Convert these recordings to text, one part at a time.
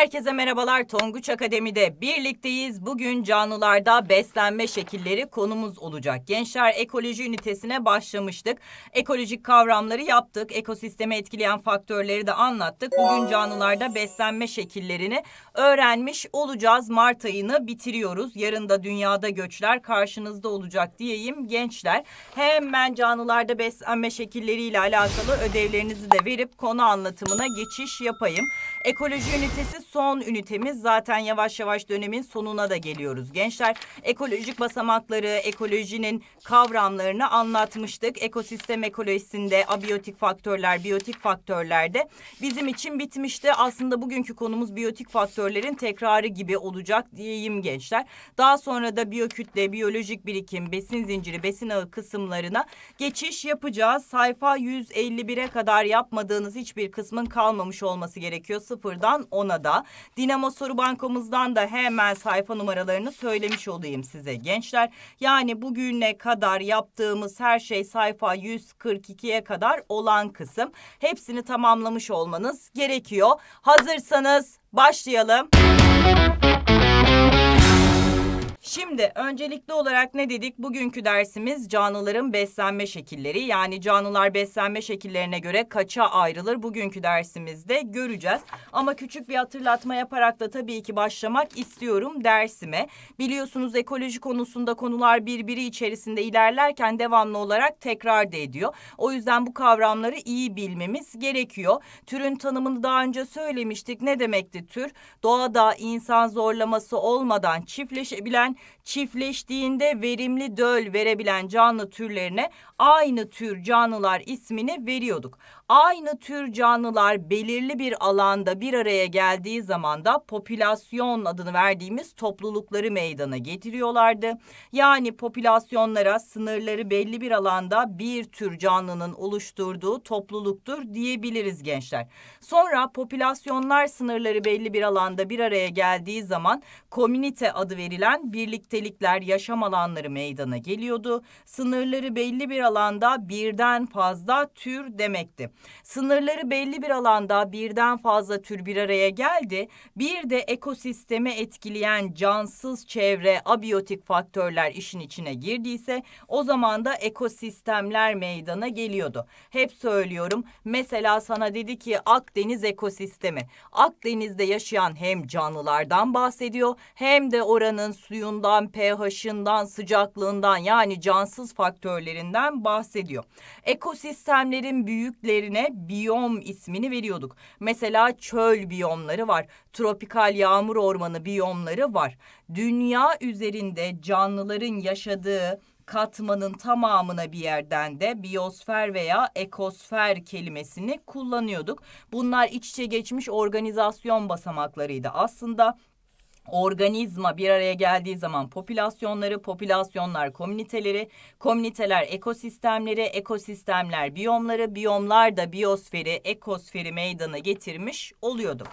Herkese merhabalar Tonguç Akademi'de birlikteyiz. Bugün canlılarda beslenme şekilleri konumuz olacak. Gençler ekoloji ünitesine başlamıştık. Ekolojik kavramları yaptık. Ekosistemi etkileyen faktörleri de anlattık. Bugün canlılarda beslenme şekillerini öğrenmiş olacağız. Mart ayını bitiriyoruz. Yarın da dünyada göçler karşınızda olacak diyeyim gençler. Hemen canlılarda beslenme şekilleriyle alakalı ödevlerinizi de verip konu anlatımına geçiş yapayım. Ekoloji ünitesi son ünitemiz. Zaten yavaş yavaş dönemin sonuna da geliyoruz gençler. Ekolojik basamakları, ekolojinin kavramlarını anlatmıştık. Ekosistem ekolojisinde abiyotik faktörler, biyotik faktörlerde bizim için bitmişti. Aslında bugünkü konumuz biyotik faktörlerin tekrarı gibi olacak diyeyim gençler. Daha sonra da biyokütle, biyolojik birikim, besin zinciri, besin ağı kısımlarına geçiş yapacağız. Sayfa 151'e kadar yapmadığınız hiçbir kısmın kalmamış olması gerekiyor. Sıfırdan ona da burada. Dinamo Soru Bankamızdan da hemen sayfa numaralarını söylemiş olayım size gençler. Yani bugüne kadar yaptığımız her şey sayfa 142'ye kadar olan kısım. Hepsini tamamlamış olmanız gerekiyor. Hazırsanız başlayalım. Şimdi öncelikli olarak ne dedik? Bugünkü dersimiz canlıların beslenme şekilleri. Yani canlılar beslenme şekillerine göre kaça ayrılır? Bugünkü dersimizde göreceğiz. Ama küçük bir hatırlatma yaparak da tabii ki başlamak istiyorum dersime. Biliyorsunuz ekoloji konusunda konular birbiri içerisinde ilerlerken devamlı olarak tekrar da ediyor. O yüzden bu kavramları iyi bilmemiz gerekiyor. Türün tanımını daha önce söylemiştik. Ne demekti tür? Doğada insan zorlaması olmadan çiftleşebilen Örneğin çiftleştiğinde verimli döl verebilen canlı türlerine aynı tür canlılar ismini veriyorduk aynı tür canlılar belirli bir alanda bir araya geldiği zaman da popülasyon adını verdiğimiz toplulukları meydana getiriyorlardı. Yani popülasyonlara sınırları belli bir alanda bir tür canlının oluşturduğu topluluktur diyebiliriz gençler. Sonra popülasyonlar sınırları belli bir alanda bir araya geldiği zaman komünite adı verilen birliktelikler, yaşam alanları meydana geliyordu. Sınırları belli bir alanda birden fazla tür demekti. Sınırları belli bir alanda birden fazla tür bir araya geldi. Bir de ekosistemi etkileyen cansız çevre, abiyotik faktörler işin içine girdiyse o zaman da ekosistemler meydana geliyordu. Hep söylüyorum. Mesela sana dedi ki Akdeniz ekosistemi. Akdeniz'de yaşayan hem canlılardan bahsediyor hem de oranın suyundan, pH'ından, sıcaklığından yani cansız faktörlerinden bahsediyor. Ekosistemlerin büyükleri yerine biyom ismini veriyorduk. Mesela çöl biyomları var, tropikal yağmur ormanı biyomları var. Dünya üzerinde canlıların yaşadığı katmanın tamamına bir yerden de biyosfer veya ekosfer kelimesini kullanıyorduk. Bunlar iç içe geçmiş organizasyon basamaklarıydı. Aslında organizma bir araya geldiği zaman popülasyonları, popülasyonlar komüniteleri, komüniteler ekosistemleri, ekosistemler biyomları, biyomlar da biyosferi, ekosferi meydana getirmiş oluyordu.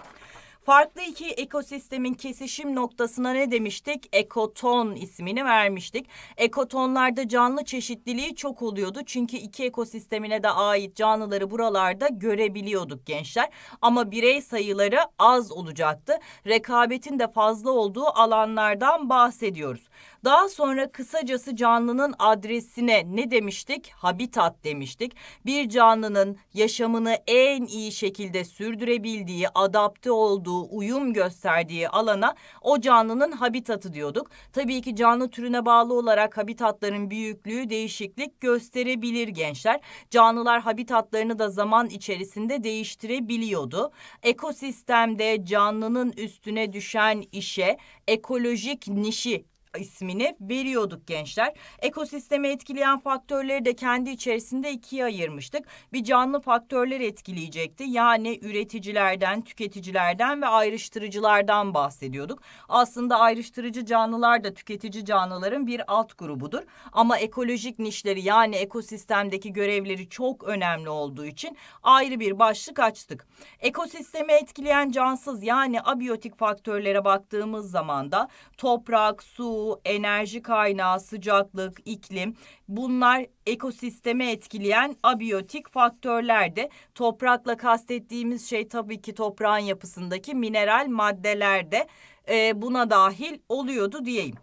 Farklı iki ekosistemin kesişim noktasına ne demiştik? Ekoton ismini vermiştik. Ekotonlarda canlı çeşitliliği çok oluyordu. Çünkü iki ekosistemine de ait canlıları buralarda görebiliyorduk gençler. Ama birey sayıları az olacaktı. Rekabetin de fazla olduğu alanlardan bahsediyoruz. Daha sonra kısacası canlının adresine ne demiştik? Habitat demiştik. Bir canlının yaşamını en iyi şekilde sürdürebildiği, adapte olduğu, uyum gösterdiği alana o canlının habitatı diyorduk. Tabii ki canlı türüne bağlı olarak habitatların büyüklüğü değişiklik gösterebilir gençler. Canlılar habitatlarını da zaman içerisinde değiştirebiliyordu. Ekosistemde canlının üstüne düşen işe ekolojik nişi ismini veriyorduk gençler. Ekosistemi etkileyen faktörleri de kendi içerisinde ikiye ayırmıştık. Bir canlı faktörler etkileyecekti. Yani üreticilerden, tüketicilerden ve ayrıştırıcılardan bahsediyorduk. Aslında ayrıştırıcı canlılar da tüketici canlıların bir alt grubudur. Ama ekolojik nişleri yani ekosistemdeki görevleri çok önemli olduğu için ayrı bir başlık açtık. Ekosistemi etkileyen cansız yani abiyotik faktörlere baktığımız zaman da toprak, su, su, enerji kaynağı, sıcaklık, iklim bunlar ekosisteme etkileyen abiyotik faktörler toprakla kastettiğimiz şey tabii ki toprağın yapısındaki mineral maddelerde e, buna dahil oluyordu diyeyim.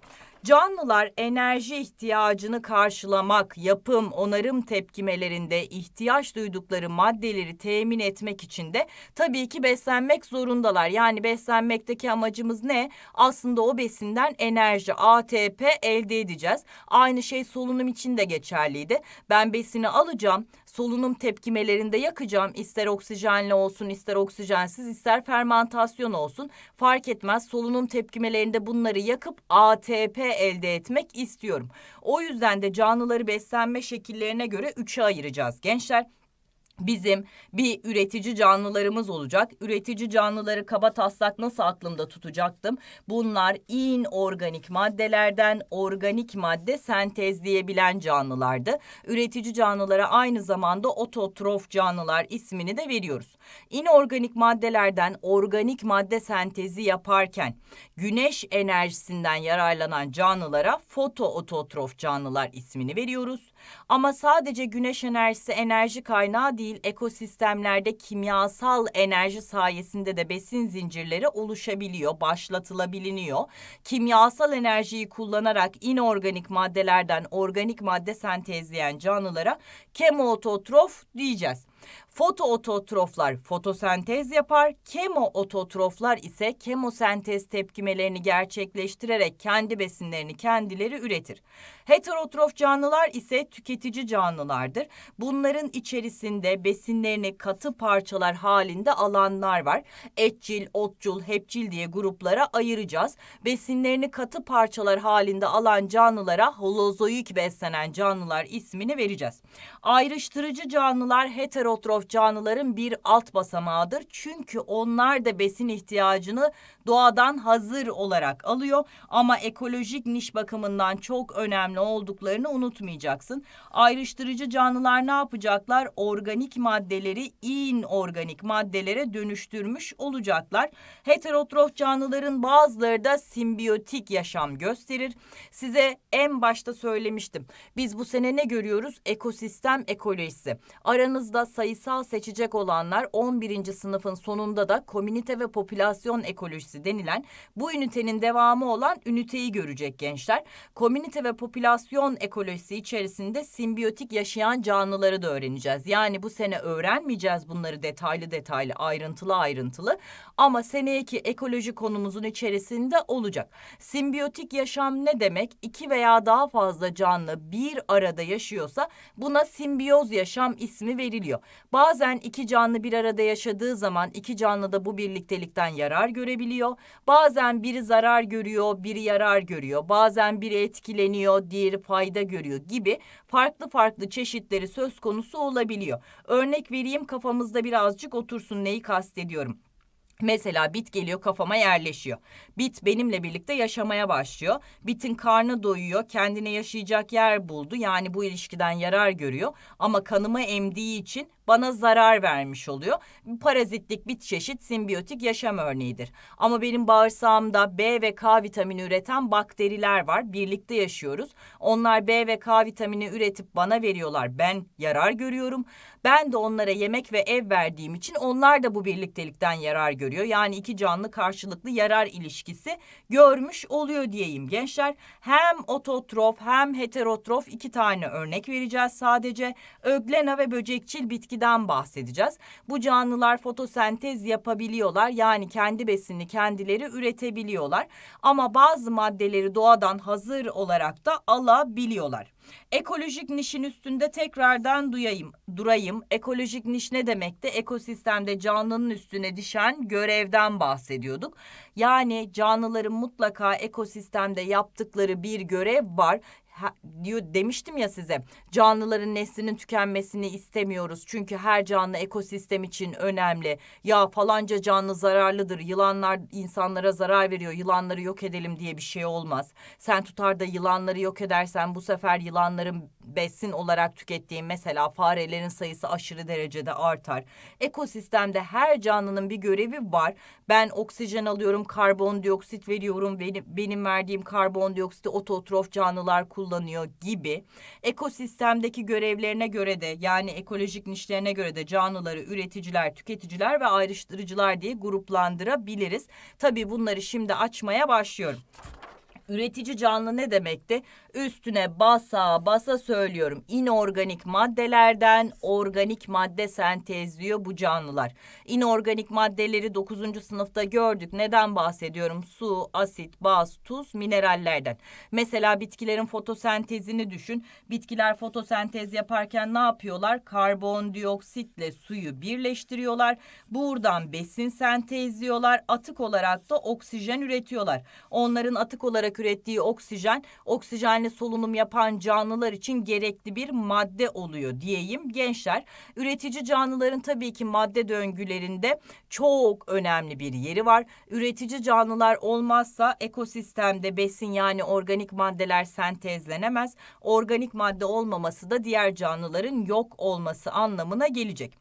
Canlılar enerji ihtiyacını karşılamak, yapım, onarım tepkimelerinde ihtiyaç duydukları maddeleri temin etmek için de tabii ki beslenmek zorundalar. Yani beslenmekteki amacımız ne? Aslında o besinden enerji, ATP elde edeceğiz. Aynı şey solunum için de geçerliydi. Ben besini alacağım, solunum tepkimelerinde yakacağım. İster oksijenli olsun, ister oksijensiz, ister fermentasyon olsun. Fark etmez solunum tepkimelerinde bunları yakıp ATP elde etmek istiyorum. O yüzden de canlıları beslenme şekillerine göre üçe ayıracağız gençler bizim bir üretici canlılarımız olacak. Üretici canlıları kaba taslak nasıl aklımda tutacaktım? Bunlar inorganik maddelerden organik madde sentezleyebilen canlılardı. Üretici canlılara aynı zamanda ototrof canlılar ismini de veriyoruz. İnorganik maddelerden organik madde sentezi yaparken güneş enerjisinden yararlanan canlılara fotoototrof canlılar ismini veriyoruz. Ama sadece güneş enerjisi enerji kaynağı değil, ekosistemlerde kimyasal enerji sayesinde de besin zincirleri oluşabiliyor, başlatılabiliyor. Kimyasal enerjiyi kullanarak inorganik maddelerden organik madde sentezleyen canlılara kemototrof diyeceğiz. Fotoototroflar fotosentez yapar, kemoototroflar ise kemosentez tepkimelerini gerçekleştirerek kendi besinlerini kendileri üretir. Heterotrof canlılar ise tüketici canlılardır. Bunların içerisinde besinlerini katı parçalar halinde alanlar var. Etçil, otçul, hepçil diye gruplara ayıracağız. Besinlerini katı parçalar halinde alan canlılara holozoik beslenen canlılar ismini vereceğiz. Ayrıştırıcı canlılar heterotrof izotrof canlıların bir alt basamağıdır. Çünkü onlar da besin ihtiyacını doğadan hazır olarak alıyor ama ekolojik niş bakımından çok önemli olduklarını unutmayacaksın. Ayrıştırıcı canlılar ne yapacaklar? Organik maddeleri inorganik maddelere dönüştürmüş olacaklar. Heterotrof canlıların bazıları da simbiyotik yaşam gösterir. Size en başta söylemiştim. Biz bu sene ne görüyoruz? Ekosistem ekolojisi. Aranızda sayı sayısal seçecek olanlar 11. sınıfın sonunda da komünite ve popülasyon ekolojisi denilen bu ünitenin devamı olan üniteyi görecek gençler. Komünite ve popülasyon ekolojisi içerisinde simbiyotik yaşayan canlıları da öğreneceğiz. Yani bu sene öğrenmeyeceğiz bunları detaylı detaylı, ayrıntılı ayrıntılı ama seneki ekoloji konumuzun içerisinde olacak. Simbiyotik yaşam ne demek? İki veya daha fazla canlı bir arada yaşıyorsa buna simbiyoz yaşam ismi veriliyor. Bazen iki canlı bir arada yaşadığı zaman iki canlı da bu birliktelikten yarar görebiliyor. Bazen biri zarar görüyor, biri yarar görüyor. Bazen biri etkileniyor, diğeri fayda görüyor gibi farklı farklı çeşitleri söz konusu olabiliyor. Örnek vereyim kafamızda birazcık otursun neyi kastediyorum. Mesela bit geliyor kafama yerleşiyor. Bit benimle birlikte yaşamaya başlıyor. Bitin karnı doyuyor, kendine yaşayacak yer buldu. Yani bu ilişkiden yarar görüyor ama kanımı emdiği için bana zarar vermiş oluyor. Parazitlik bit çeşit simbiyotik yaşam örneğidir. Ama benim bağırsağımda B ve K vitamini üreten bakteriler var. Birlikte yaşıyoruz. Onlar B ve K vitamini üretip bana veriyorlar. Ben yarar görüyorum. Ben de onlara yemek ve ev verdiğim için onlar da bu birliktelikten yarar görüyor görüyor. Yani iki canlı karşılıklı yarar ilişkisi görmüş oluyor diyeyim gençler. Hem ototrof hem heterotrof iki tane örnek vereceğiz sadece. Öglena ve böcekçil bitkiden bahsedeceğiz. Bu canlılar fotosentez yapabiliyorlar. Yani kendi besini kendileri üretebiliyorlar. Ama bazı maddeleri doğadan hazır olarak da alabiliyorlar. Ekolojik nişin üstünde tekrardan duyayım, durayım. Ekolojik niş ne demekti? Ekosistemde canlının üstüne düşen görevden bahsediyorduk. Yani canlıların mutlaka ekosistemde yaptıkları bir görev var ha, diyor demiştim ya size canlıların neslinin tükenmesini istemiyoruz çünkü her canlı ekosistem için önemli ya falanca canlı zararlıdır yılanlar insanlara zarar veriyor yılanları yok edelim diye bir şey olmaz sen tutar da yılanları yok edersen bu sefer yılanların besin olarak tükettiğin mesela farelerin sayısı aşırı derecede artar. Ekosistemde her canlının bir görevi var. Ben oksijen alıyorum, karbondioksit veriyorum. Benim, benim verdiğim karbondioksiti ototrof canlılar kullanıyor gibi. Ekosistemdeki görevlerine göre de yani ekolojik nişlerine göre de canlıları üreticiler, tüketiciler ve ayrıştırıcılar diye gruplandırabiliriz. Tabii bunları şimdi açmaya başlıyorum. Üretici canlı ne demekti? üstüne basa basa söylüyorum. İnorganik maddelerden organik madde sentezliyor bu canlılar. İnorganik maddeleri 9. sınıfta gördük. Neden bahsediyorum? Su, asit, baz, tuz, minerallerden. Mesela bitkilerin fotosentezini düşün. Bitkiler fotosentez yaparken ne yapıyorlar? Karbondioksitle suyu birleştiriyorlar. Buradan besin sentezliyorlar. Atık olarak da oksijen üretiyorlar. Onların atık olarak ürettiği oksijen, oksijenle yani solunum yapan canlılar için gerekli bir madde oluyor diyeyim gençler. Üretici canlıların tabii ki madde döngülerinde çok önemli bir yeri var. Üretici canlılar olmazsa ekosistemde besin yani organik maddeler sentezlenemez. Organik madde olmaması da diğer canlıların yok olması anlamına gelecek.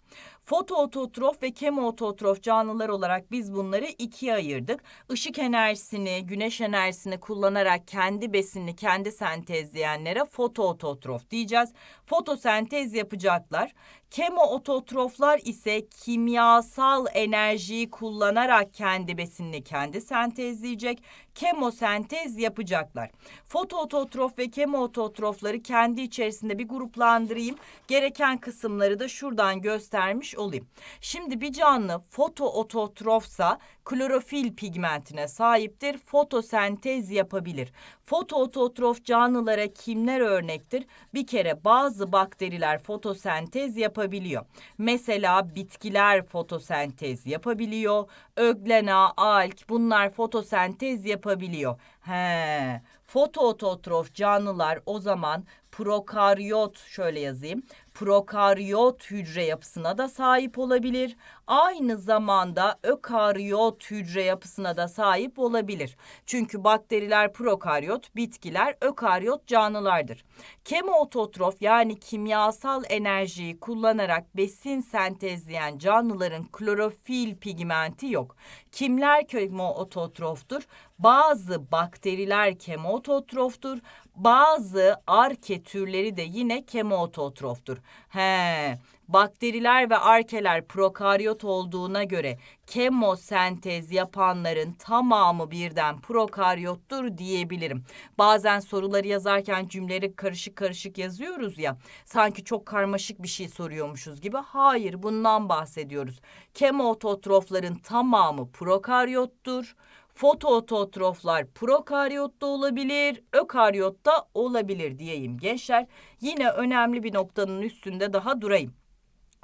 Fotoototrof ve kemoototrof canlılar olarak biz bunları ikiye ayırdık. Işık enerjisini, güneş enerjisini kullanarak kendi besinini kendi sentezleyenlere fotoototrof diyeceğiz. Fotosentez yapacaklar. Kemoototroflar ise kimyasal enerjiyi kullanarak kendi besinini kendi sentezleyecek, kemosentez yapacaklar. Fotoototrof ve kemoototrofları kendi içerisinde bir gruplandırayım. Gereken kısımları da şuradan göstermiş olayım. Şimdi bir canlı fotoototrofsa klorofil pigmentine sahiptir. Fotosentez yapabilir. Fotoototrof canlılara kimler örnektir? Bir kere bazı bakteriler fotosentez yapabilir yapabiliyor. Mesela bitkiler fotosentez yapabiliyor. Öglena, alk bunlar fotosentez yapabiliyor. He, fotototrof canlılar o zaman prokaryot şöyle yazayım. Prokaryot hücre yapısına da sahip olabilir. Aynı zamanda ökaryot hücre yapısına da sahip olabilir. Çünkü bakteriler prokaryot, bitkiler ökaryot canlılardır. Kemoototrof yani kimyasal enerjiyi kullanarak besin sentezleyen canlıların klorofil pigmenti yok. Kimler kemoototroftur? Bazı bakteriler kemoototroftur. Bazı arke türleri de yine kemototroftur. He, bakteriler ve arkeler prokaryot olduğuna göre kemosentez yapanların tamamı birden prokaryottur diyebilirim. Bazen soruları yazarken cümleleri karışık karışık yazıyoruz ya. Sanki çok karmaşık bir şey soruyormuşuz gibi. Hayır bundan bahsediyoruz. Kemototrofların tamamı prokaryottur. Fotoototroflar prokaryotta olabilir, ökaryotta olabilir diyeyim gençler. Yine önemli bir noktanın üstünde daha durayım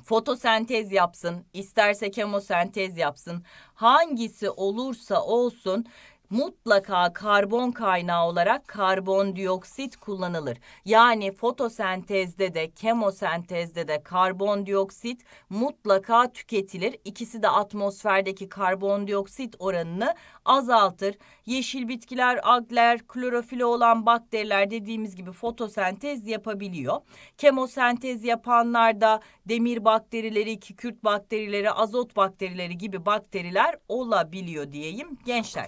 fotosentez yapsın, isterse kemosentez yapsın, hangisi olursa olsun mutlaka karbon kaynağı olarak karbondioksit kullanılır. Yani fotosentezde de kemosentezde de karbondioksit mutlaka tüketilir. İkisi de atmosferdeki karbondioksit oranını azaltır. Yeşil bitkiler, algler, klorofili olan bakteriler dediğimiz gibi fotosentez yapabiliyor. Kemosentez yapanlar da demir bakterileri, kükürt bakterileri, azot bakterileri gibi bakteriler olabiliyor diyeyim gençler.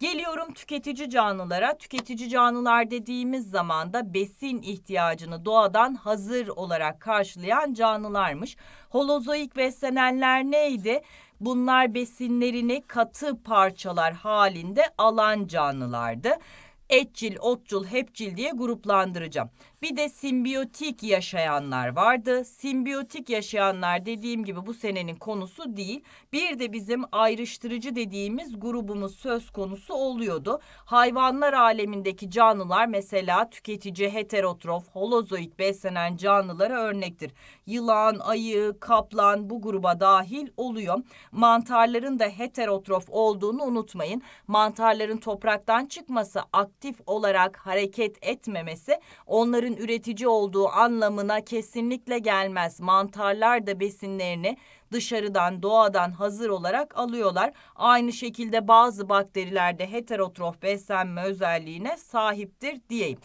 Geliyorum tüketici canlılara. Tüketici canlılar dediğimiz zaman da besin ihtiyacını doğadan hazır olarak karşılayan canlılarmış. Holozoik beslenenler neydi? Bunlar besinlerini katı parçalar halinde alan canlılardı etçil, otçul, hepçil diye gruplandıracağım. Bir de simbiyotik yaşayanlar vardı. Simbiyotik yaşayanlar dediğim gibi bu senenin konusu değil. Bir de bizim ayrıştırıcı dediğimiz grubumuz söz konusu oluyordu. Hayvanlar alemindeki canlılar mesela tüketici, heterotrof, holozoik beslenen canlılara örnektir. Yılan, ayı, kaplan bu gruba dahil oluyor. Mantarların da heterotrof olduğunu unutmayın. Mantarların topraktan çıkması ak aktif olarak hareket etmemesi onların üretici olduğu anlamına kesinlikle gelmez. Mantarlar da besinlerini dışarıdan doğadan hazır olarak alıyorlar. Aynı şekilde bazı bakterilerde heterotrof beslenme özelliğine sahiptir diyeyim.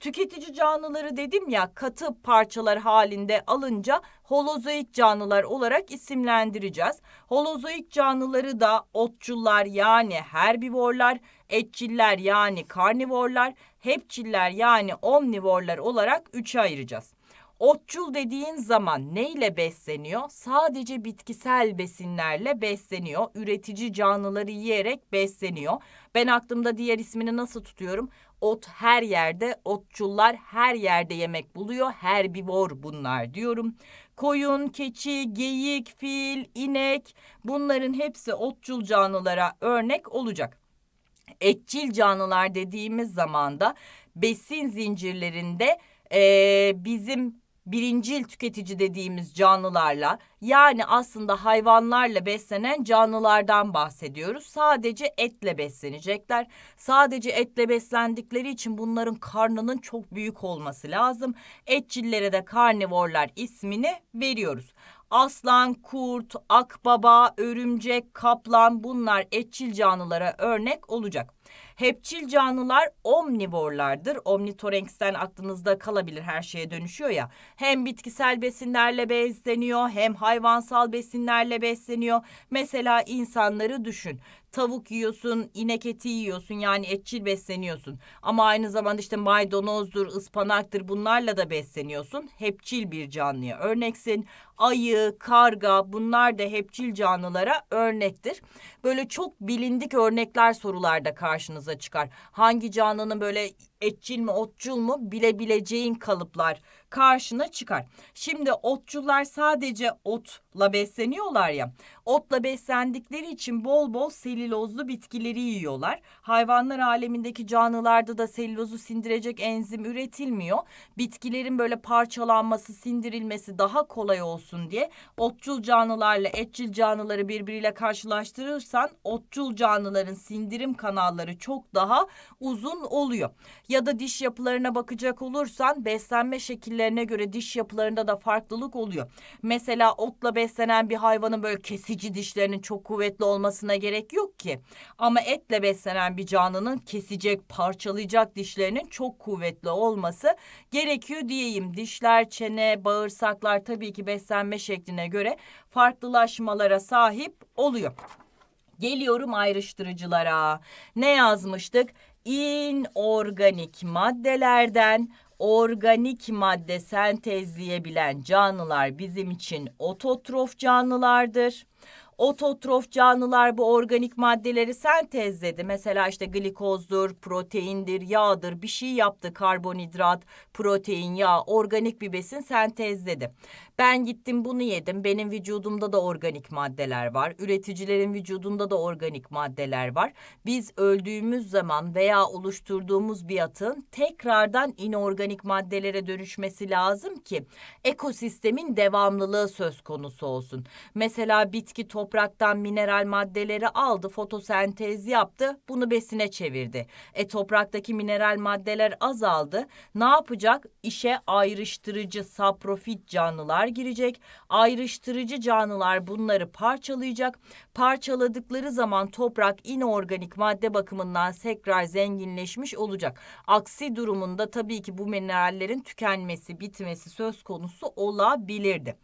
Tüketici canlıları dedim ya katı parçalar halinde alınca holozoik canlılar olarak isimlendireceğiz. Holozoik canlıları da otçullar yani herbivorlar, etçiller yani karnivorlar, hepçiller yani omnivorlar olarak üçe ayıracağız. Otçul dediğin zaman neyle besleniyor? Sadece bitkisel besinlerle besleniyor. Üretici canlıları yiyerek besleniyor. Ben aklımda diğer ismini nasıl tutuyorum? Ot her yerde, otçullar her yerde yemek buluyor. Herbivor bunlar diyorum. Koyun, keçi, geyik, fil, inek bunların hepsi otçul canlılara örnek olacak etçil canlılar dediğimiz zaman da besin zincirlerinde e, bizim birincil tüketici dediğimiz canlılarla yani aslında hayvanlarla beslenen canlılardan bahsediyoruz. Sadece etle beslenecekler. Sadece etle beslendikleri için bunların karnının çok büyük olması lazım. Etçillere de karnivorlar ismini veriyoruz. Aslan, kurt, akbaba, örümcek, kaplan bunlar etçil canlılara örnek olacak. Hepçil canlılar omnivorlardır. Omnitorenksten aklınızda kalabilir her şeye dönüşüyor ya. Hem bitkisel besinlerle besleniyor hem hayvansal besinlerle besleniyor. Mesela insanları düşün tavuk yiyorsun, inek eti yiyorsun yani etçil besleniyorsun. Ama aynı zamanda işte maydanozdur, ıspanaktır bunlarla da besleniyorsun. Hepçil bir canlıya örneksin. Ayı, karga bunlar da hepçil canlılara örnektir. Böyle çok bilindik örnekler sorularda karşınıza çıkar. Hangi canlının böyle etçil mi, otçul mu bilebileceğin kalıplar karşına çıkar. Şimdi otçular sadece otla besleniyorlar ya. Otla beslendikleri için bol bol selülozlu bitkileri yiyorlar. Hayvanlar alemindeki canlılarda da selülozu sindirecek enzim üretilmiyor. Bitkilerin böyle parçalanması, sindirilmesi daha kolay olsun diye otçul canlılarla etçil canlıları birbiriyle karşılaştırırsan otçul canlıların sindirim kanalları çok daha uzun oluyor. Ya da diş yapılarına bakacak olursan beslenme şekilleri türlerine göre diş yapılarında da farklılık oluyor. Mesela otla beslenen bir hayvanın böyle kesici dişlerinin çok kuvvetli olmasına gerek yok ki. Ama etle beslenen bir canlının kesecek, parçalayacak dişlerinin çok kuvvetli olması gerekiyor diyeyim. Dişler, çene, bağırsaklar tabii ki beslenme şekline göre farklılaşmalara sahip oluyor. Geliyorum ayrıştırıcılara. Ne yazmıştık? İnorganik maddelerden organik madde sentezleyebilen canlılar bizim için ototrof canlılardır. Ototrof canlılar bu organik maddeleri sentezledi. Mesela işte glikozdur, proteindir, yağdır bir şey yaptı. Karbonhidrat, protein, yağ, organik bir besin sentezledi. Ben gittim bunu yedim. Benim vücudumda da organik maddeler var. Üreticilerin vücudunda da organik maddeler var. Biz öldüğümüz zaman veya oluşturduğumuz bir atın tekrardan inorganik maddelere dönüşmesi lazım ki ekosistemin devamlılığı söz konusu olsun. Mesela bitki topraktan mineral maddeleri aldı, fotosentez yaptı, bunu besine çevirdi. E topraktaki mineral maddeler azaldı. Ne yapacak? İşe ayrıştırıcı saprofit canlılar canlılar girecek. Ayrıştırıcı canlılar bunları parçalayacak. Parçaladıkları zaman toprak inorganik madde bakımından tekrar zenginleşmiş olacak. Aksi durumunda tabii ki bu minerallerin tükenmesi, bitmesi söz konusu olabilirdi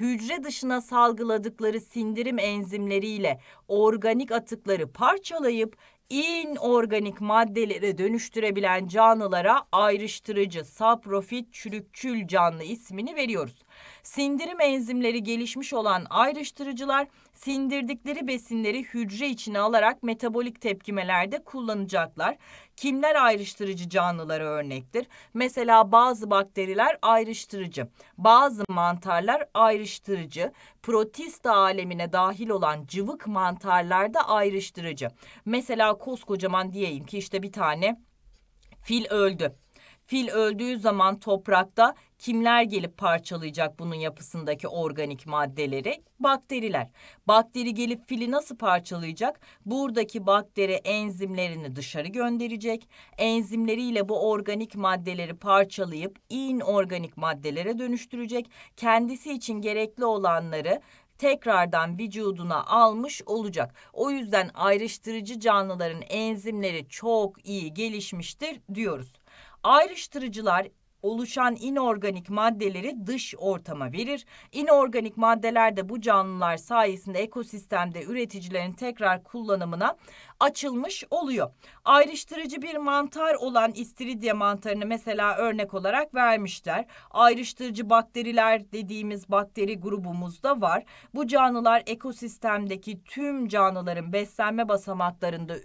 hücre dışına salgıladıkları sindirim enzimleriyle organik atıkları parçalayıp inorganik maddelere dönüştürebilen canlılara ayrıştırıcı saprofit çürükçül canlı ismini veriyoruz. Sindirim enzimleri gelişmiş olan ayrıştırıcılar sindirdikleri besinleri hücre içine alarak metabolik tepkimelerde kullanacaklar. Kimler ayrıştırıcı canlılara örnektir? Mesela bazı bakteriler ayrıştırıcı, bazı mantarlar ayrıştırıcı, protista alemine dahil olan cıvık mantarlar da ayrıştırıcı. Mesela koskocaman diyeyim ki işte bir tane fil öldü. Fil öldüğü zaman toprakta Kimler gelip parçalayacak bunun yapısındaki organik maddeleri? Bakteriler. Bakteri gelip fili nasıl parçalayacak? Buradaki bakteri enzimlerini dışarı gönderecek. Enzimleriyle bu organik maddeleri parçalayıp inorganik maddelere dönüştürecek. Kendisi için gerekli olanları tekrardan vücuduna almış olacak. O yüzden ayrıştırıcı canlıların enzimleri çok iyi gelişmiştir diyoruz. Ayrıştırıcılar oluşan inorganik maddeleri dış ortama verir. İnorganik maddeler de bu canlılar sayesinde ekosistemde üreticilerin tekrar kullanımına açılmış oluyor. Ayrıştırıcı bir mantar olan istiridye mantarını mesela örnek olarak vermişler. Ayrıştırıcı bakteriler dediğimiz bakteri grubumuzda var. Bu canlılar ekosistemdeki tüm canlıların beslenme basamaklarında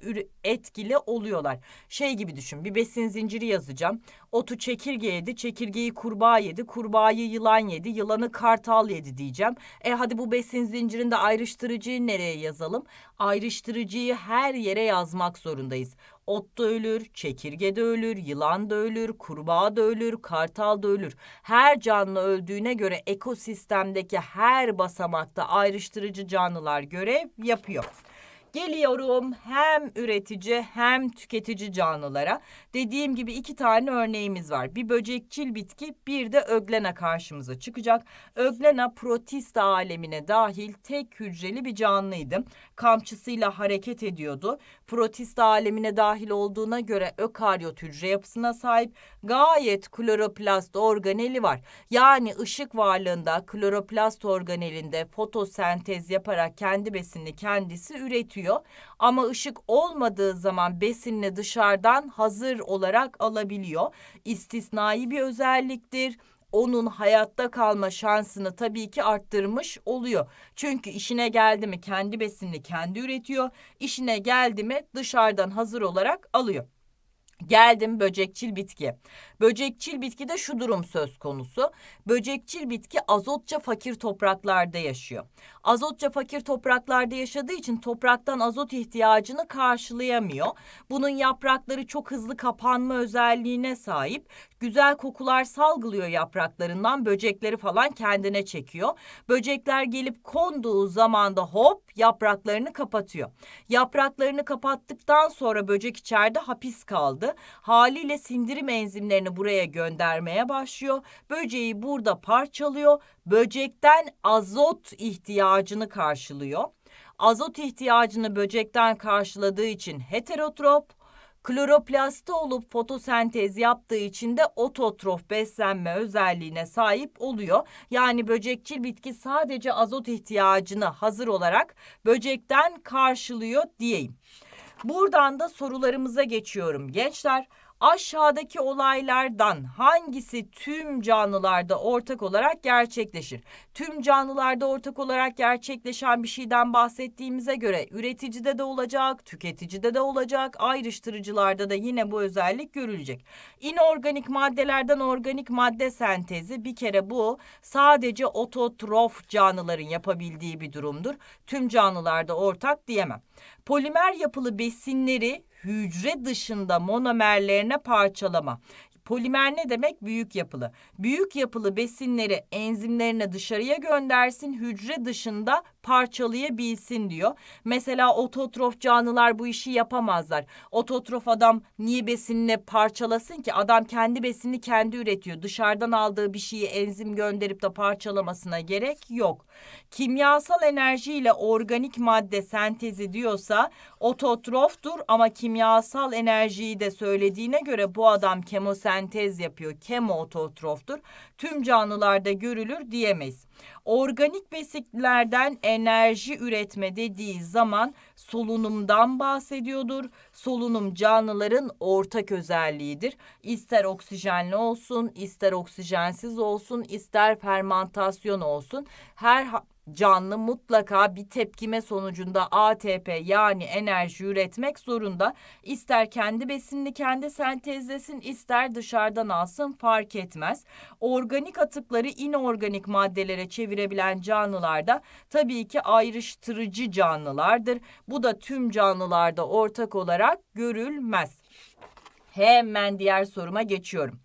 etkili oluyorlar. Şey gibi düşün bir besin zinciri yazacağım. Otu çekirge yedi, çekirgeyi kurbağa yedi, kurbağayı yılan yedi, yılanı kartal yedi diyeceğim. E hadi bu besin zincirinde ayrıştırıcıyı nereye yazalım? Ayrıştırıcıyı her yere yazmak zorundayız. Ot da ölür, çekirge de ölür, yılan da ölür, kurbağa da ölür, kartal da ölür. Her canlı öldüğüne göre ekosistemdeki her basamakta ayrıştırıcı canlılar görev yapıyor. Geliyorum hem üretici hem tüketici canlılara. Dediğim gibi iki tane örneğimiz var. Bir böcekçil bitki bir de öglena karşımıza çıkacak. Öglena protista alemine dahil tek hücreli bir canlıydı. Kamçısıyla hareket ediyordu. Protista alemine dahil olduğuna göre ökaryot hücre yapısına sahip gayet kloroplast organeli var. Yani ışık varlığında kloroplast organelinde fotosentez yaparak kendi besini kendisi üretiyor tutuyor. Ama ışık olmadığı zaman besinini dışarıdan hazır olarak alabiliyor. İstisnai bir özelliktir onun hayatta kalma şansını tabii ki arttırmış oluyor. Çünkü işine geldi mi kendi besinini kendi üretiyor, İşine geldi mi dışarıdan hazır olarak alıyor. Geldim böcekçil bitki. Böcekçil bitki de şu durum söz konusu. Böcekçil bitki azotça fakir topraklarda yaşıyor. Azotça fakir topraklarda yaşadığı için topraktan azot ihtiyacını karşılayamıyor. Bunun yaprakları çok hızlı kapanma özelliğine sahip. Güzel kokular salgılıyor yapraklarından böcekleri falan kendine çekiyor. Böcekler gelip konduğu zaman da hop yapraklarını kapatıyor. Yapraklarını kapattıktan sonra böcek içeride hapis kaldı haliyle sindirim enzimlerini buraya göndermeye başlıyor. Böceği burada parçalıyor. Böcekten azot ihtiyacını karşılıyor. Azot ihtiyacını böcekten karşıladığı için heterotrop, kloroplastı olup fotosentez yaptığı için de ototrof beslenme özelliğine sahip oluyor. Yani böcekçil bitki sadece azot ihtiyacını hazır olarak böcekten karşılıyor diyeyim. Buradan da sorularımıza geçiyorum gençler aşağıdaki olaylardan hangisi tüm canlılarda ortak olarak gerçekleşir? Tüm canlılarda ortak olarak gerçekleşen bir şeyden bahsettiğimize göre üreticide de olacak, tüketicide de olacak, ayrıştırıcılarda da yine bu özellik görülecek. İnorganik maddelerden organik madde sentezi bir kere bu sadece ototrof canlıların yapabildiği bir durumdur. Tüm canlılarda ortak diyemem. Polimer yapılı besinleri hücre dışında monomerlerine parçalama. Polimer ne demek? Büyük yapılı. Büyük yapılı besinleri enzimlerine dışarıya göndersin. Hücre dışında parçalayabilsin diyor. Mesela ototrof canlılar bu işi yapamazlar. Ototrof adam niye besinini parçalasın ki? Adam kendi besini kendi üretiyor. Dışarıdan aldığı bir şeyi enzim gönderip de parçalamasına gerek yok. Kimyasal enerji ile organik madde sentezi diyorsa ototroftur ama kimyasal enerjiyi de söylediğine göre bu adam kemosentez yapıyor. Kemo ototroftur. Tüm canlılarda görülür diyemeyiz. Organik besiklerden enerji üretme dediği zaman solunumdan bahsediyordur. Solunum canlıların ortak özelliğidir. İster oksijenli olsun, ister oksijensiz olsun, ister fermantasyon olsun. Her canlı mutlaka bir tepkime sonucunda ATP yani enerji üretmek zorunda. İster kendi besinini kendi sentezlesin ister dışarıdan alsın fark etmez. Organik atıkları inorganik maddelere çevirebilen canlılar da tabii ki ayrıştırıcı canlılardır. Bu da tüm canlılarda ortak olarak görülmez. Hemen diğer soruma geçiyorum.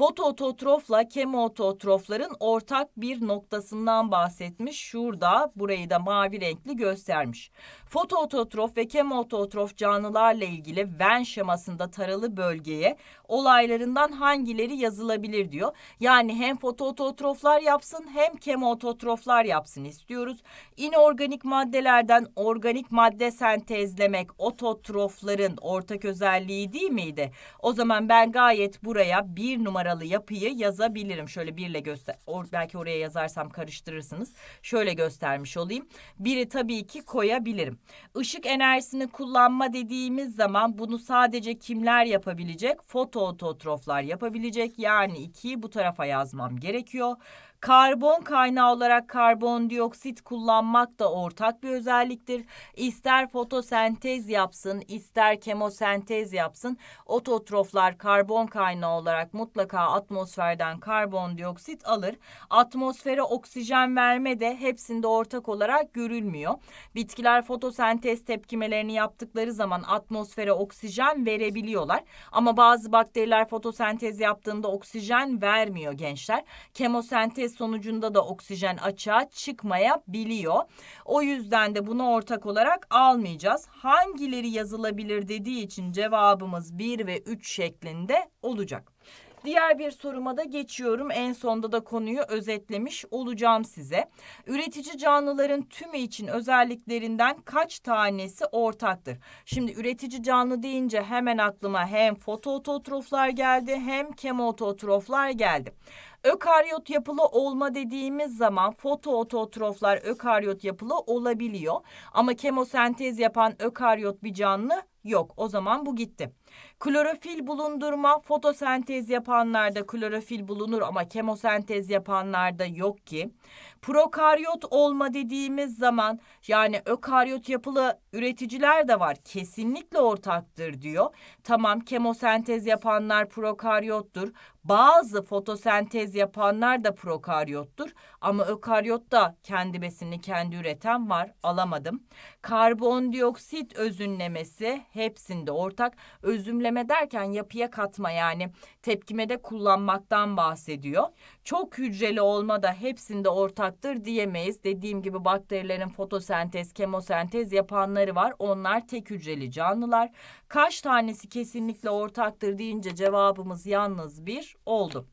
Fotoototrofla kemoototrofların ortak bir noktasından bahsetmiş. Şurada burayı da mavi renkli göstermiş. Fotoototrof ve kemoototrof canlılarla ilgili Venn şemasında taralı bölgeye olaylarından hangileri yazılabilir diyor. Yani hem fotoototroflar yapsın hem kemoototroflar yapsın istiyoruz. İnorganik maddelerden organik madde sentezlemek ototrofların ortak özelliği değil miydi? O zaman ben gayet buraya bir numara numaralı yapıyı yazabilirim. Şöyle birle göster. Or, belki oraya yazarsam karıştırırsınız. Şöyle göstermiş olayım. Biri tabii ki koyabilirim. Işık enerjisini kullanma dediğimiz zaman bunu sadece kimler yapabilecek? Fotoototroflar yapabilecek. Yani ikiyi bu tarafa yazmam gerekiyor. Karbon kaynağı olarak karbondioksit kullanmak da ortak bir özelliktir. İster fotosentez yapsın, ister kemosentez yapsın. Ototroflar karbon kaynağı olarak mutlaka atmosferden karbondioksit alır. Atmosfere oksijen verme de hepsinde ortak olarak görülmüyor. Bitkiler fotosentez tepkimelerini yaptıkları zaman atmosfere oksijen verebiliyorlar. Ama bazı bakteriler fotosentez yaptığında oksijen vermiyor gençler. Kemosentez sonucunda da oksijen açığa çıkmayabiliyor. O yüzden de bunu ortak olarak almayacağız. Hangileri yazılabilir dediği için cevabımız 1 ve 3 şeklinde olacak. Diğer bir soruma da geçiyorum. En sonda da konuyu özetlemiş olacağım size. Üretici canlıların tümü için özelliklerinden kaç tanesi ortaktır? Şimdi üretici canlı deyince hemen aklıma hem fotoototroflar geldi hem kemototroflar geldi. Ökaryot yapılı olma dediğimiz zaman fotoototroflar ökaryot yapılı olabiliyor. Ama kemosentez yapan ökaryot bir canlı yok. O zaman bu gitti. Klorofil bulundurma, fotosentez yapanlarda klorofil bulunur ama kemosentez yapanlarda yok ki. Prokaryot olma dediğimiz zaman yani ökaryot yapılı üreticiler de var. Kesinlikle ortaktır diyor. Tamam kemosentez yapanlar prokaryottur. Bazı fotosentez yapanlar da prokaryottur ama ökaryot da kendi besini kendi üreten var alamadım. Karbondioksit özünlemesi hepsinde ortak. Özümleme Tepkileme derken yapıya katma yani tepkimede kullanmaktan bahsediyor. Çok hücreli olma da hepsinde ortaktır diyemeyiz. Dediğim gibi bakterilerin fotosentez, kemosentez yapanları var. Onlar tek hücreli canlılar. Kaç tanesi kesinlikle ortaktır deyince cevabımız yalnız bir oldu.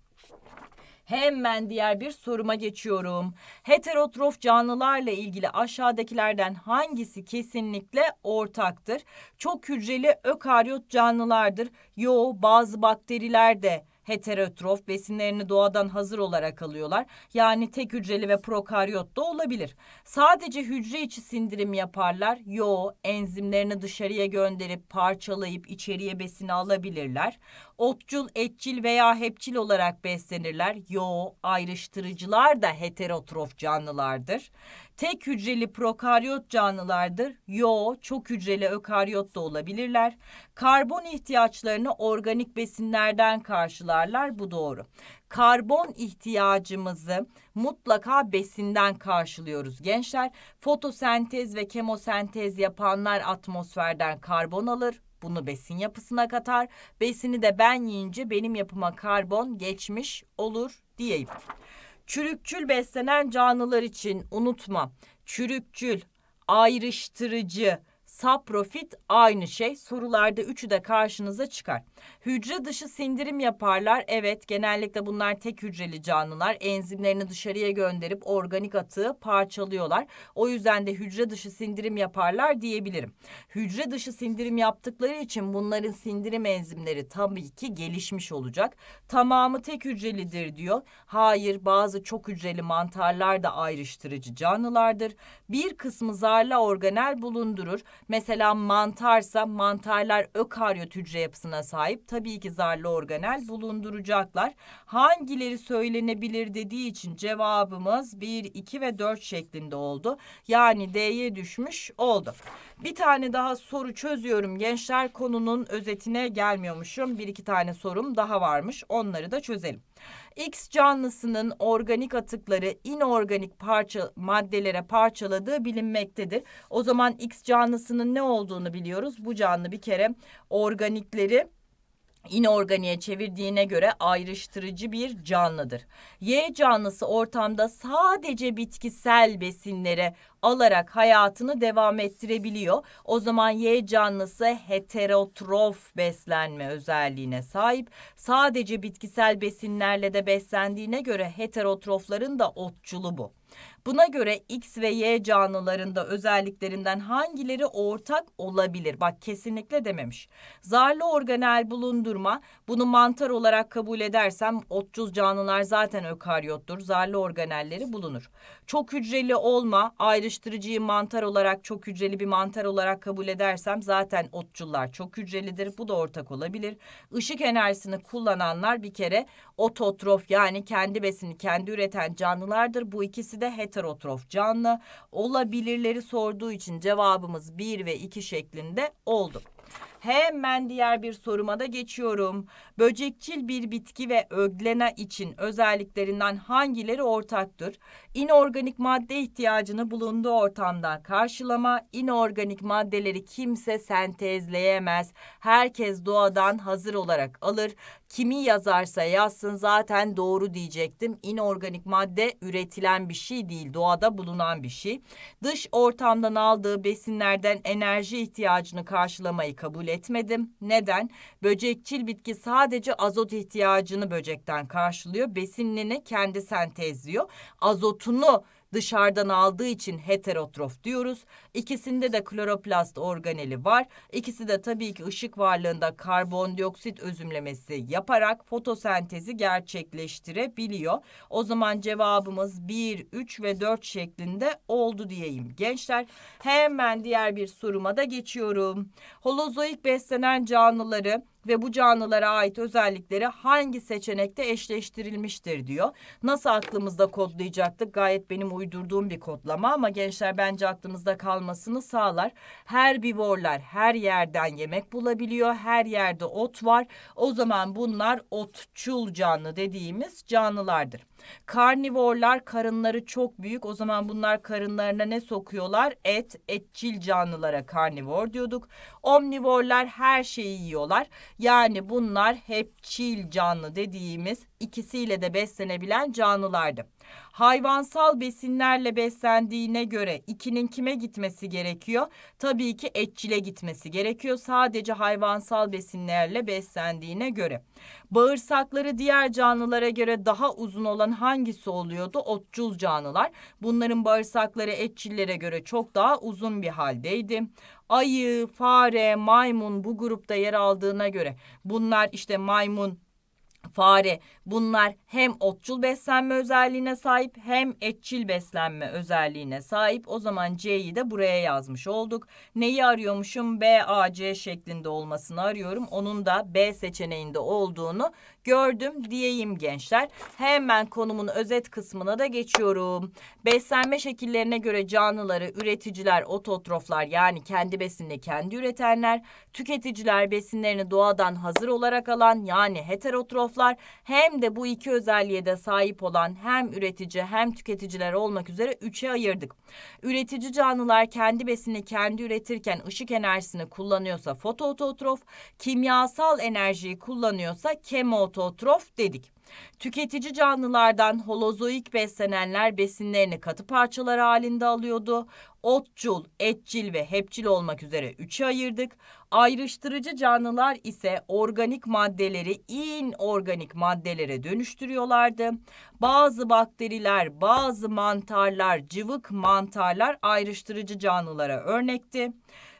Hemen diğer bir soruma geçiyorum. Heterotrof canlılarla ilgili aşağıdakilerden hangisi kesinlikle ortaktır? Çok hücreli ökaryot canlılardır. Yo bazı bakteriler de Heterotrof besinlerini doğadan hazır olarak alıyorlar. Yani tek hücreli ve prokaryot da olabilir. Sadece hücre içi sindirim yaparlar. Yo, enzimlerini dışarıya gönderip parçalayıp içeriye besini alabilirler. Otçul, etçil veya hepçil olarak beslenirler. Yo, ayrıştırıcılar da heterotrof canlılardır tek hücreli prokaryot canlılardır. Yo, çok hücreli ökaryot da olabilirler. Karbon ihtiyaçlarını organik besinlerden karşılarlar. Bu doğru. Karbon ihtiyacımızı mutlaka besinden karşılıyoruz gençler. Fotosentez ve kemosentez yapanlar atmosferden karbon alır. Bunu besin yapısına katar. Besini de ben yiyince benim yapıma karbon geçmiş olur diyeyim. Çürükçül beslenen canlılar için unutma. Çürükçül, ayrıştırıcı, sap profit aynı şey. Sorularda üçü de karşınıza çıkar. Hücre dışı sindirim yaparlar. Evet genellikle bunlar tek hücreli canlılar. Enzimlerini dışarıya gönderip organik atığı parçalıyorlar. O yüzden de hücre dışı sindirim yaparlar diyebilirim. Hücre dışı sindirim yaptıkları için bunların sindirim enzimleri tabii ki gelişmiş olacak. Tamamı tek hücrelidir diyor. Hayır bazı çok hücreli mantarlar da ayrıştırıcı canlılardır. Bir kısmı zarla organel bulundurur. Mesela mantarsa mantarlar ökaryot hücre yapısına sahip. Tabii ki zarlı organel bulunduracaklar. Hangileri söylenebilir dediği için cevabımız 1, 2 ve 4 şeklinde oldu. Yani D'ye düşmüş oldu. Bir tane daha soru çözüyorum. Gençler konunun özetine gelmiyormuşum. Bir iki tane sorum daha varmış. Onları da çözelim. X canlısının organik atıkları inorganik parça maddelere parçaladığı bilinmektedir. O zaman X canlısının ne olduğunu biliyoruz. Bu canlı bir kere organikleri inorganiğe çevirdiğine göre ayrıştırıcı bir canlıdır. Y canlısı ortamda sadece bitkisel besinlere alarak hayatını devam ettirebiliyor. O zaman Y canlısı heterotrof beslenme özelliğine sahip. Sadece bitkisel besinlerle de beslendiğine göre heterotrofların da otçulu bu. Buna göre X ve Y canlılarında özelliklerinden hangileri ortak olabilir? Bak kesinlikle dememiş. Zarlı organel bulundurma bunu mantar olarak kabul edersem otçul canlılar zaten ökaryottur. Zarlı organelleri bulunur. Çok hücreli olma ayrıştırıcıyı mantar olarak çok hücreli bir mantar olarak kabul edersem zaten otçullar çok hücrelidir. Bu da ortak olabilir. Işık enerjisini kullananlar bir kere ototrof yani kendi besini kendi üreten canlılardır. Bu ikisi de heterotrof heterotrof canlı olabilirleri sorduğu için cevabımız 1 ve 2 şeklinde oldu. Hemen diğer bir soruma da geçiyorum. Böcekçil bir bitki ve öglena için özelliklerinden hangileri ortaktır? İnorganik madde ihtiyacını bulunduğu ortamda karşılama, inorganik maddeleri kimse sentezleyemez. Herkes doğadan hazır olarak alır. Kimi yazarsa yazsın zaten doğru diyecektim. İnorganik madde üretilen bir şey değil, doğada bulunan bir şey. Dış ortamdan aldığı besinlerden enerji ihtiyacını karşılamayı kabul etmedim. Neden? Böcekçil bitki sadece sadece azot ihtiyacını böcekten karşılıyor. Besinini kendi sentezliyor. Azotunu dışarıdan aldığı için heterotrof diyoruz. İkisinde de kloroplast organeli var. İkisi de tabii ki ışık varlığında karbondioksit özümlemesi yaparak fotosentezi gerçekleştirebiliyor. O zaman cevabımız 1, 3 ve 4 şeklinde oldu diyeyim. Gençler hemen diğer bir soruma da geçiyorum. Holozoik beslenen canlıları ve bu canlılara ait özellikleri hangi seçenekte eşleştirilmiştir diyor. Nasıl aklımızda kodlayacaktık? Gayet benim uydurduğum bir kodlama ama gençler bence aklımızda kalmasını sağlar. Her bivorlar her yerden yemek bulabiliyor. Her yerde ot var. O zaman bunlar otçul canlı dediğimiz canlılardır. Karnivorlar karınları çok büyük. O zaman bunlar karınlarına ne sokuyorlar? Et, etçil canlılara karnivor diyorduk. Omnivorlar her şeyi yiyorlar. Yani bunlar hepçil canlı dediğimiz ikisiyle de beslenebilen canlılardı. Hayvansal besinlerle beslendiğine göre ikinin kime gitmesi gerekiyor? Tabii ki etçile gitmesi gerekiyor. Sadece hayvansal besinlerle beslendiğine göre. Bağırsakları diğer canlılara göre daha uzun olan hangisi oluyordu? Otçul canlılar. Bunların bağırsakları etçillere göre çok daha uzun bir haldeydi ayı, fare, maymun bu grupta yer aldığına göre bunlar işte maymun fare. Bunlar hem otçul beslenme özelliğine sahip hem etçil beslenme özelliğine sahip. O zaman C'yi de buraya yazmış olduk. Neyi arıyormuşum? B, A, C şeklinde olmasını arıyorum. Onun da B seçeneğinde olduğunu gördüm diyeyim gençler. Hemen konumun özet kısmına da geçiyorum. Beslenme şekillerine göre canlıları üreticiler, ototroflar yani kendi besinini kendi üretenler, tüketiciler besinlerini doğadan hazır olarak alan yani heterotroflar hem de bu iki özelliğe de sahip olan hem üretici hem tüketiciler olmak üzere üçe ayırdık. Üretici canlılar kendi besini kendi üretirken ışık enerjisini kullanıyorsa fotoototrof, kimyasal enerjiyi kullanıyorsa kemotrof ototrof dedik. Tüketici canlılardan holozoik beslenenler besinlerini katı parçalar halinde alıyordu. Otçul, etçil ve hepçil olmak üzere üçe ayırdık. Ayrıştırıcı canlılar ise organik maddeleri inorganik maddelere dönüştürüyorlardı. Bazı bakteriler, bazı mantarlar, cıvık mantarlar ayrıştırıcı canlılara örnekti.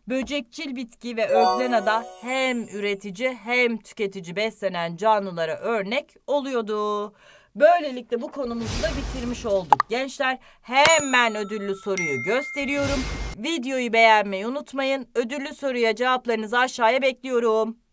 Böcekçil bitki ve öflenada hem üretici hem tüketici beslenen canlılara örnek oluyordu. Böylelikle bu konumuzu da bitirmiş olduk. Gençler hemen ödüllü soruyu gösteriyorum. Videoyu beğenmeyi unutmayın. Ödüllü soruya cevaplarınızı aşağıya bekliyorum.